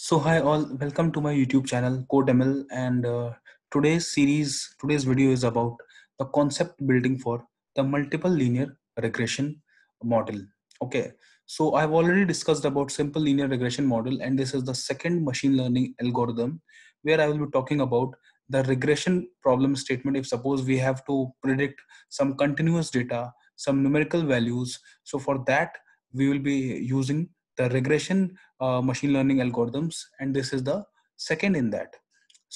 So hi all, welcome to my YouTube channel CodeML and uh, today's series, today's video is about the concept building for the multiple linear regression model. Okay, so I've already discussed about simple linear regression model and this is the second machine learning algorithm where I will be talking about the regression problem statement if suppose we have to predict some continuous data, some numerical values. So for that, we will be using the regression uh, machine learning algorithms and this is the second in that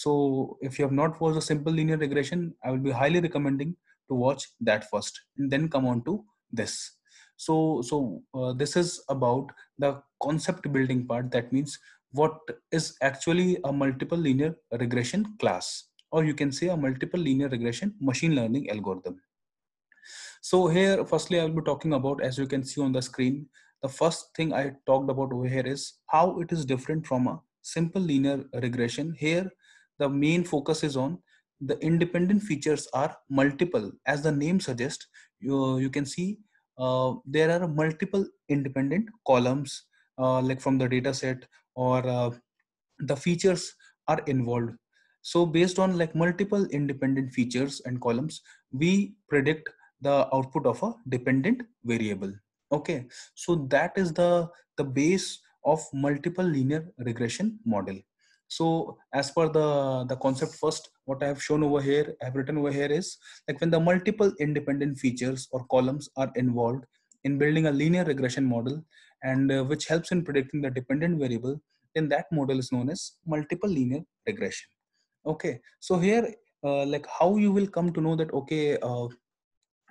so if you have not watched the simple linear regression i will be highly recommending to watch that first and then come on to this so so uh, this is about the concept building part that means what is actually a multiple linear regression class or you can say a multiple linear regression machine learning algorithm so here firstly i will be talking about as you can see on the screen the first thing I talked about over here is how it is different from a simple linear regression. Here, the main focus is on the independent features are multiple. As the name suggests, you, you can see uh, there are multiple independent columns uh, like from the data set or uh, the features are involved. So based on like multiple independent features and columns, we predict the output of a dependent variable okay so that is the the base of multiple linear regression model so as per the the concept first what i have shown over here i have written over here is like when the multiple independent features or columns are involved in building a linear regression model and uh, which helps in predicting the dependent variable then that model is known as multiple linear regression okay so here uh, like how you will come to know that okay uh,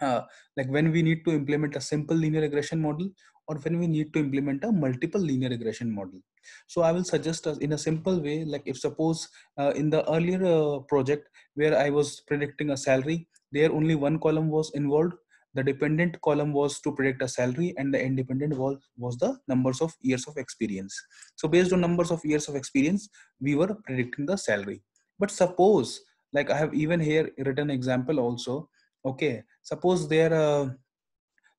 uh, like when we need to implement a simple linear regression model or when we need to implement a multiple linear regression model so i will suggest us in a simple way like if suppose uh, in the earlier uh, project where i was predicting a salary there only one column was involved the dependent column was to predict a salary and the independent was was the numbers of years of experience so based on numbers of years of experience we were predicting the salary but suppose like i have even here written example also okay suppose there are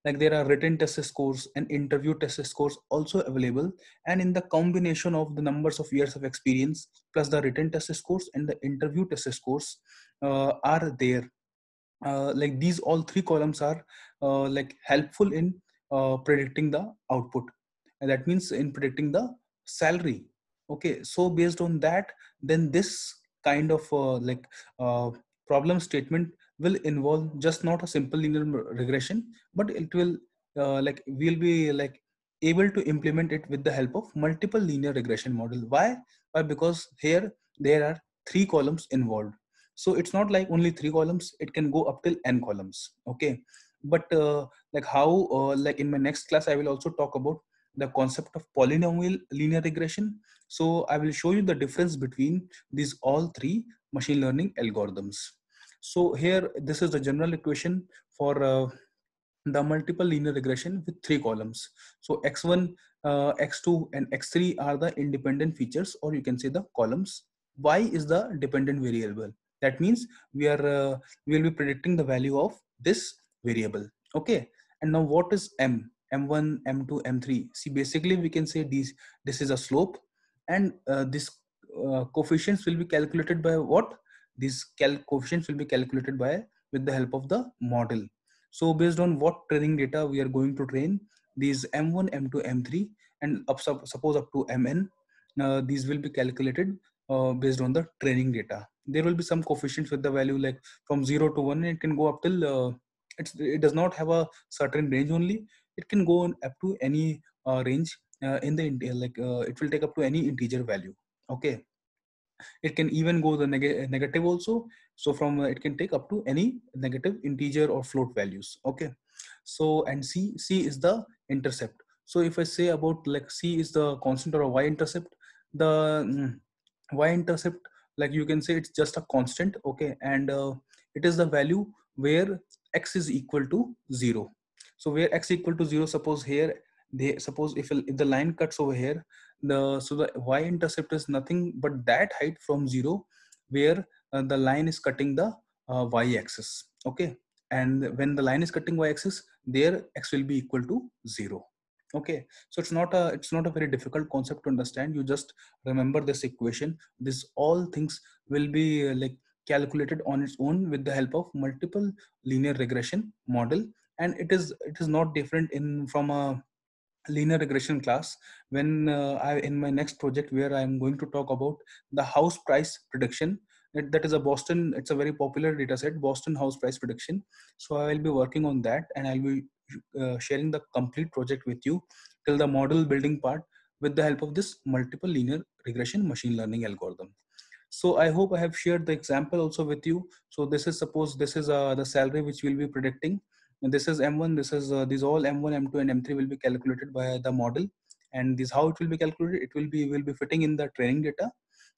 like there are written test scores and interview test scores also available and in the combination of the numbers of years of experience plus the written test scores and the interview test scores uh, are there uh, like these all three columns are uh, like helpful in uh, predicting the output and that means in predicting the salary okay so based on that then this kind of uh, like uh, problem statement will involve just not a simple linear regression, but it will uh, like we'll be like able to implement it with the help of multiple linear regression model. Why? Why? Because here there are three columns involved. So it's not like only three columns. It can go up till n columns. Okay. But uh, like how uh, like in my next class I will also talk about the concept of polynomial linear regression. So I will show you the difference between these all three machine learning algorithms. So here, this is the general equation for uh, the multiple linear regression with three columns. So x1, uh, x2 and x3 are the independent features or you can say the columns. Y is the dependent variable. That means we are uh, we will be predicting the value of this variable. Okay. And now what is m? m1, m2, m3. See, basically we can say this this is a slope, and uh, this uh, coefficients will be calculated by what these coefficients will be calculated by with the help of the model. So based on what training data we are going to train these M1, M2, M3 and up, suppose up to Mn, uh, these will be calculated uh, based on the training data. There will be some coefficients with the value like from 0 to 1 it can go up till uh, it does not have a certain range only. It can go up to any uh, range uh, in the like uh, it will take up to any integer value. Okay it can even go the neg- negative also so from uh, it can take up to any negative integer or float values okay so and c c is the intercept so if i say about like c is the constant or a y intercept the mm, y intercept like you can say it's just a constant okay and uh, it is the value where x is equal to 0 so where x equal to 0 suppose here they suppose if, if the line cuts over here the so the y-intercept is nothing but that height from zero where uh, the line is cutting the uh, y-axis okay and when the line is cutting y-axis there x will be equal to zero okay so it's not a it's not a very difficult concept to understand you just remember this equation this all things will be uh, like calculated on its own with the help of multiple linear regression model and it is it is not different in from a linear regression class when uh, I in my next project where I'm going to talk about the house price prediction. It, that is a Boston. It's a very popular data set, Boston house price prediction. So I will be working on that, and I'll be uh, sharing the complete project with you till the model building part with the help of this multiple linear regression machine learning algorithm. So I hope I have shared the example also with you. So this is suppose this is uh, the salary which we'll be predicting and this is M1, this is uh, these all M1, M2 and M3 will be calculated by the model. And this how it will be calculated, it will be will be fitting in the training data.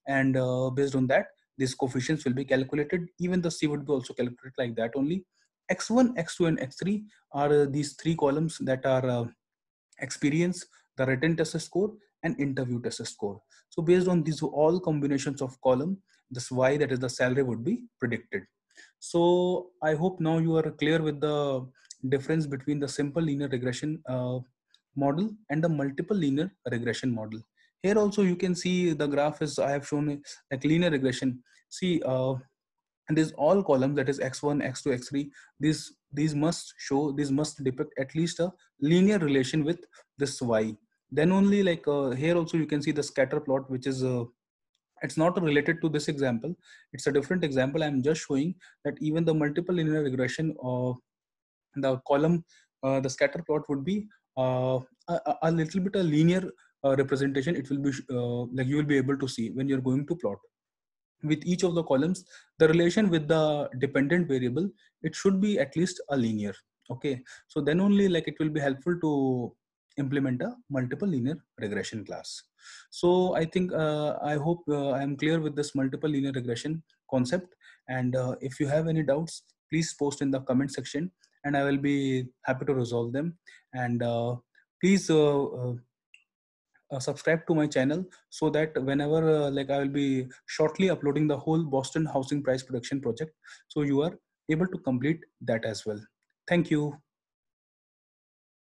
And uh, based on that, these coefficients will be calculated. Even the C would be also calculated like that only. X1, X2 and X3 are uh, these three columns that are uh, experience, the written test score and interview test score. So based on these all combinations of column, this Y that is the salary would be predicted. So I hope now you are clear with the difference between the simple linear regression uh, model and the multiple linear regression model. Here also you can see the graph is I have shown like linear regression. See uh, and these all columns that is x1 x2 x3 these these must show these must depict at least a linear relation with this y then only like uh, here also you can see the scatter plot which is uh, it's not related to this example it's a different example i'm just showing that even the multiple linear regression of the column uh, the scatter plot would be uh, a, a, little bit a linear uh, representation it will be uh, like you will be able to see when you're going to plot with each of the columns the relation with the dependent variable it should be at least a linear okay so then only like it will be helpful to implement a multiple linear regression class. So I think uh, I hope uh, I am clear with this multiple linear regression concept. And uh, if you have any doubts, please post in the comment section and I will be happy to resolve them. And uh, please uh, uh, subscribe to my channel so that whenever like I will be shortly uploading the whole Boston housing price production project. So you are able to complete that as well. Thank you.